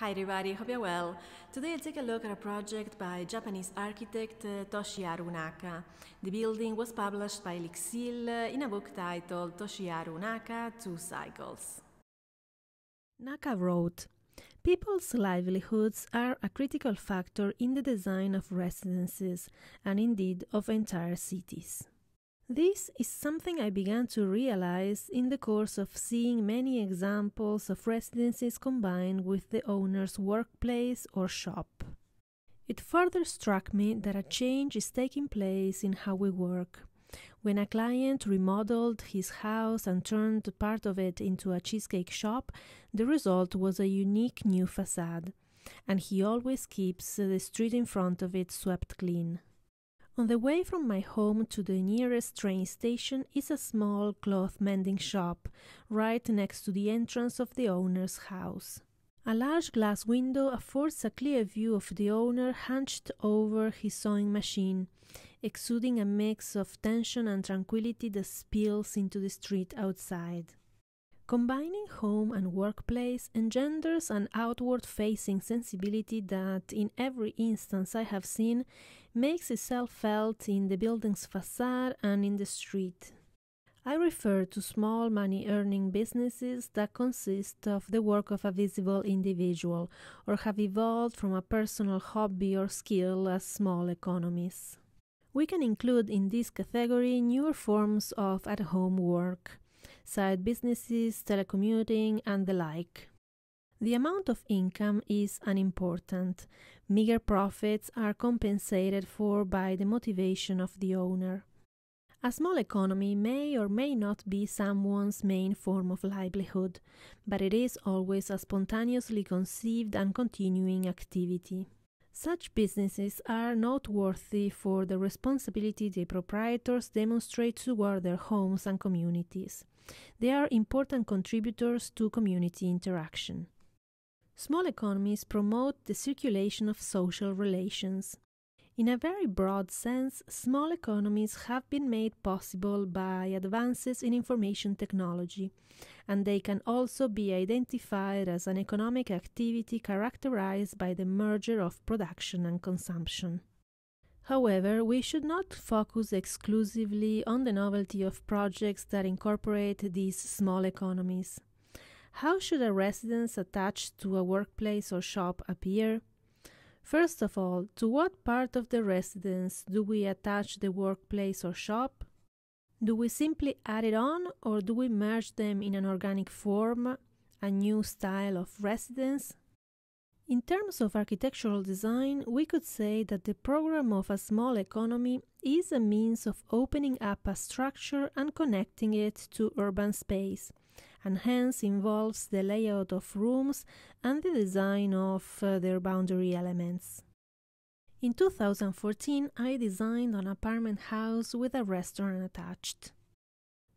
Hi everybody, hope you're well. Today I'll take a look at a project by Japanese architect uh, Toshiharu Naka. The building was published by L'Ixil uh, in a book titled Toshiharu Naka, Two Cycles. Naka wrote, People's livelihoods are a critical factor in the design of residences and indeed of entire cities. This is something I began to realize in the course of seeing many examples of residences combined with the owner's workplace or shop. It further struck me that a change is taking place in how we work. When a client remodeled his house and turned part of it into a cheesecake shop, the result was a unique new facade, and he always keeps the street in front of it swept clean. On the way from my home to the nearest train station is a small cloth mending shop, right next to the entrance of the owner's house. A large glass window affords a clear view of the owner hunched over his sewing machine, exuding a mix of tension and tranquility that spills into the street outside. Combining home and workplace engenders an outward facing sensibility that, in every instance I have seen, makes itself felt in the building's facade and in the street. I refer to small money earning businesses that consist of the work of a visible individual or have evolved from a personal hobby or skill as small economies. We can include in this category newer forms of at home work side businesses, telecommuting, and the like. The amount of income is unimportant. Meager profits are compensated for by the motivation of the owner. A small economy may or may not be someone's main form of livelihood, but it is always a spontaneously conceived and continuing activity. Such businesses are noteworthy for the responsibility the proprietors demonstrate toward their homes and communities. They are important contributors to community interaction. Small economies promote the circulation of social relations. In a very broad sense, small economies have been made possible by advances in information technology, and they can also be identified as an economic activity characterized by the merger of production and consumption. However, we should not focus exclusively on the novelty of projects that incorporate these small economies. How should a residence attached to a workplace or shop appear? First of all, to what part of the residence do we attach the workplace or shop? Do we simply add it on or do we merge them in an organic form, a new style of residence? In terms of architectural design, we could say that the program of a small economy is a means of opening up a structure and connecting it to urban space, and hence involves the layout of rooms and the design of uh, their boundary elements. In 2014, I designed an apartment house with a restaurant attached.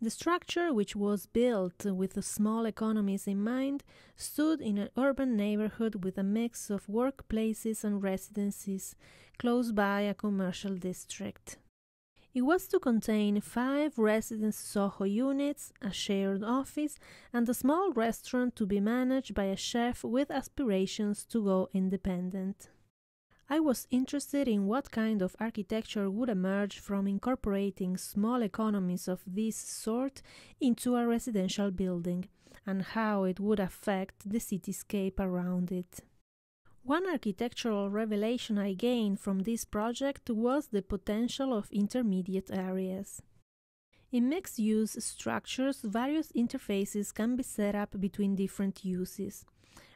The structure, which was built with small economies in mind, stood in an urban neighborhood with a mix of workplaces and residences close by a commercial district. It was to contain five residence Soho units, a shared office, and a small restaurant to be managed by a chef with aspirations to go independent. I was interested in what kind of architecture would emerge from incorporating small economies of this sort into a residential building and how it would affect the cityscape around it. One architectural revelation I gained from this project was the potential of intermediate areas. In mixed use structures, various interfaces can be set up between different uses.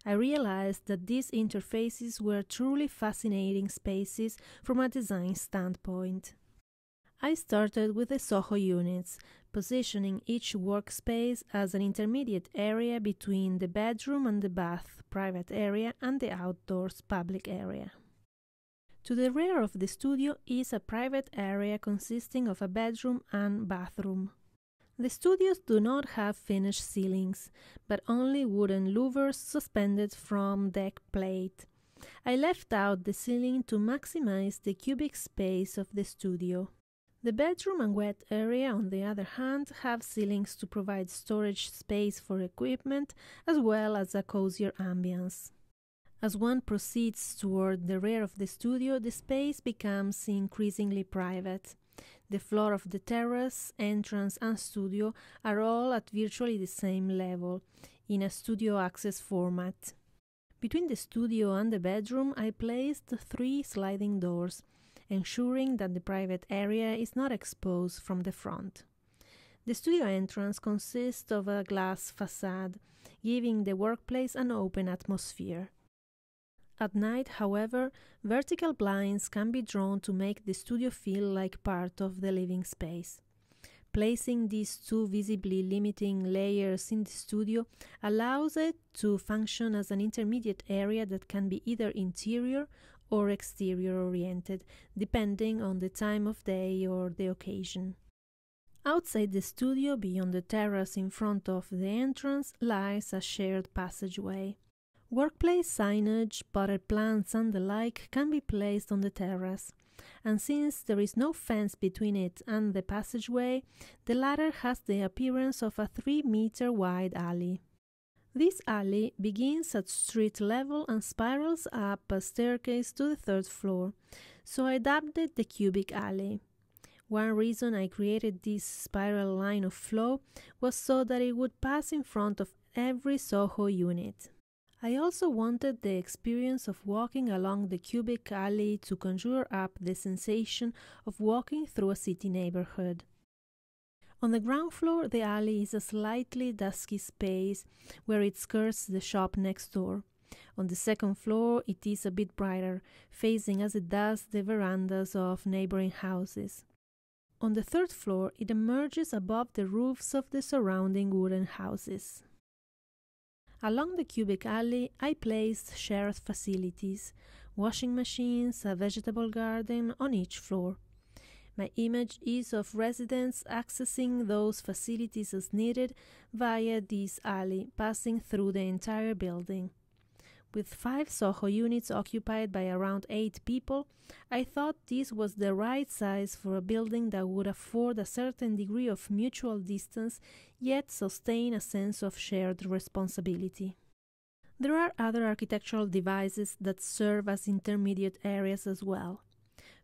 I realized that these interfaces were truly fascinating spaces from a design standpoint. I started with the Soho units, positioning each workspace as an intermediate area between the bedroom and the bath, private area, and the outdoors, public area. To the rear of the studio is a private area consisting of a bedroom and bathroom. The studios do not have finished ceilings, but only wooden louvers suspended from deck plate. I left out the ceiling to maximize the cubic space of the studio. The bedroom and wet area, on the other hand, have ceilings to provide storage space for equipment as well as a cozier ambience. As one proceeds toward the rear of the studio, the space becomes increasingly private. The floor of the terrace, entrance, and studio are all at virtually the same level, in a studio access format. Between the studio and the bedroom, I placed three sliding doors, ensuring that the private area is not exposed from the front. The studio entrance consists of a glass facade, giving the workplace an open atmosphere. At night, however, vertical blinds can be drawn to make the studio feel like part of the living space. Placing these two visibly limiting layers in the studio allows it to function as an intermediate area that can be either interior or exterior oriented, depending on the time of day or the occasion. Outside the studio, beyond the terrace in front of the entrance, lies a shared passageway. Workplace signage, potted plants, and the like can be placed on the terrace, and since there is no fence between it and the passageway, the latter has the appearance of a 3 meter wide alley. This alley begins at street level and spirals up a staircase to the third floor, so I dubbed it the cubic alley. One reason I created this spiral line of flow was so that it would pass in front of every Soho unit. I also wanted the experience of walking along the cubic alley to conjure up the sensation of walking through a city neighborhood. On the ground floor, the alley is a slightly dusky space where it skirts the shop next door. On the second floor, it is a bit brighter, facing as it does the verandas of neighboring houses. On the third floor, it emerges above the roofs of the surrounding wooden houses. Along the cubic alley, I placed shared facilities, washing machines, a vegetable garden on each floor. My image is of residents accessing those facilities as needed via this alley, passing through the entire building. With five Soho units occupied by around eight people, I thought this was the right size for a building that would afford a certain degree of mutual distance yet sustain a sense of shared responsibility. There are other architectural devices that serve as intermediate areas as well.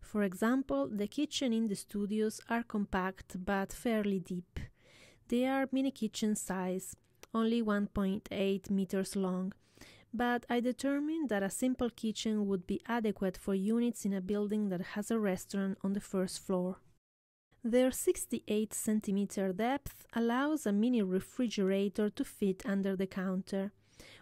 For example, the kitchen in the studios are compact but fairly deep. They are mini kitchen size, only 1.8 meters long, but I determined that a simple kitchen would be adequate for units in a building that has a restaurant on the first floor. Their 68 centimeter depth allows a mini refrigerator to fit under the counter,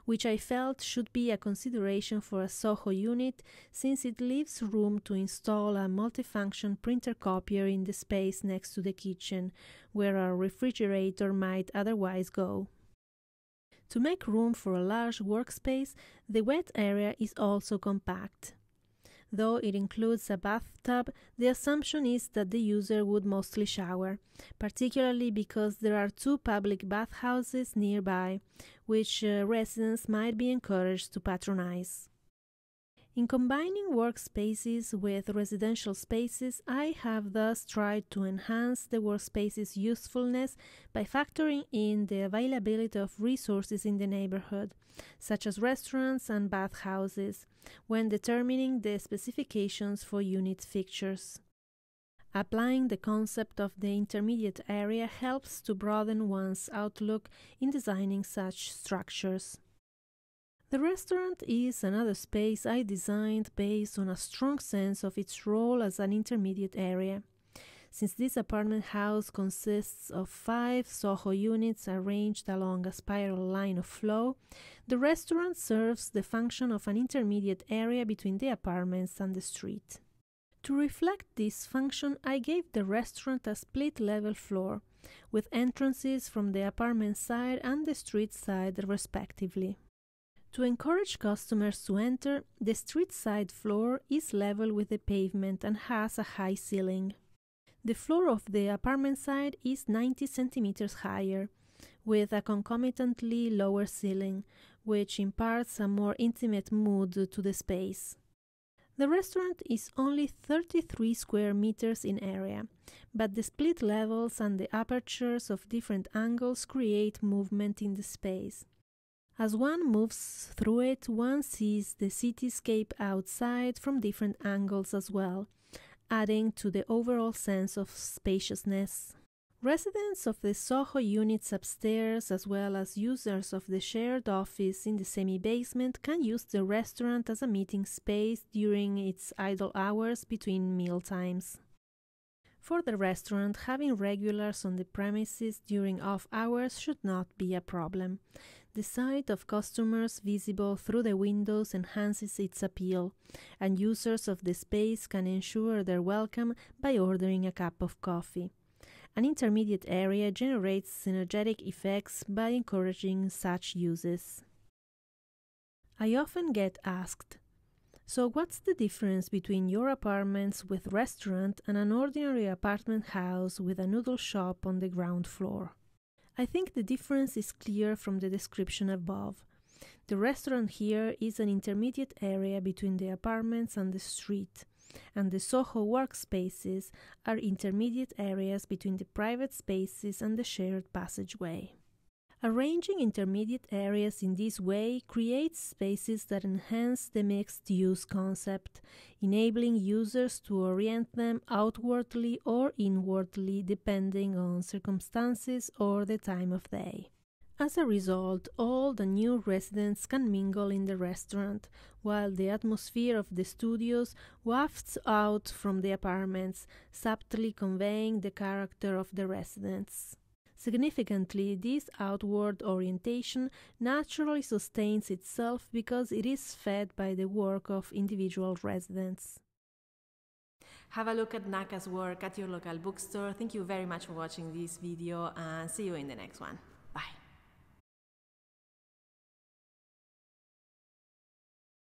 which I felt should be a consideration for a Soho unit since it leaves room to install a multifunction printer copier in the space next to the kitchen, where a refrigerator might otherwise go. To make room for a large workspace, the wet area is also compact. Though it includes a bathtub, the assumption is that the user would mostly shower, particularly because there are two public bathhouses nearby, which uh, residents might be encouraged to patronize. In combining workspaces with residential spaces, I have thus tried to enhance the workspace's usefulness by factoring in the availability of resources in the neighborhood, such as restaurants and bathhouses, when determining the specifications for unit fixtures. Applying the concept of the intermediate area helps to broaden one's outlook in designing such structures. The restaurant is another space I designed based on a strong sense of its role as an intermediate area. Since this apartment house consists of five Soho units arranged along a spiral line of flow, the restaurant serves the function of an intermediate area between the apartments and the street. To reflect this function, I gave the restaurant a split level floor, with entrances from the apartment side and the street side respectively. To encourage customers to enter, the street side floor is level with the pavement and has a high ceiling. The floor of the apartment side is 90 centimeters higher, with a concomitantly lower ceiling, which imparts a more intimate mood to the space. The restaurant is only 33 square meters in area, but the split levels and the apertures of different angles create movement in the space. As one moves through it, one sees the cityscape outside from different angles as well, adding to the overall sense of spaciousness. Residents of the Soho units upstairs, as well as users of the shared office in the semi basement, can use the restaurant as a meeting space during its idle hours between meal times. For the restaurant, having regulars on the premises during off hours should not be a problem. The sight of customers visible through the windows enhances its appeal, and users of the space can ensure their welcome by ordering a cup of coffee. An intermediate area generates synergetic effects by encouraging such uses. I often get asked, so what's the difference between your apartments with restaurant and an ordinary apartment house with a noodle shop on the ground floor? I think the difference is clear from the description above. The restaurant here is an intermediate area between the apartments and the street, and the Soho workspaces are intermediate areas between the private spaces and the shared passageway. Arranging intermediate areas in this way creates spaces that enhance the mixed use concept, enabling users to orient them outwardly or inwardly depending on circumstances or the time of day. As a result, all the new residents can mingle in the restaurant, while the atmosphere of the studios wafts out from the apartments, subtly conveying the character of the residents. Significantly, this outward orientation naturally sustains itself because it is fed by the work of individual residents. Have a look at Naka's work at your local bookstore. Thank you very much for watching this video and see you in the next one.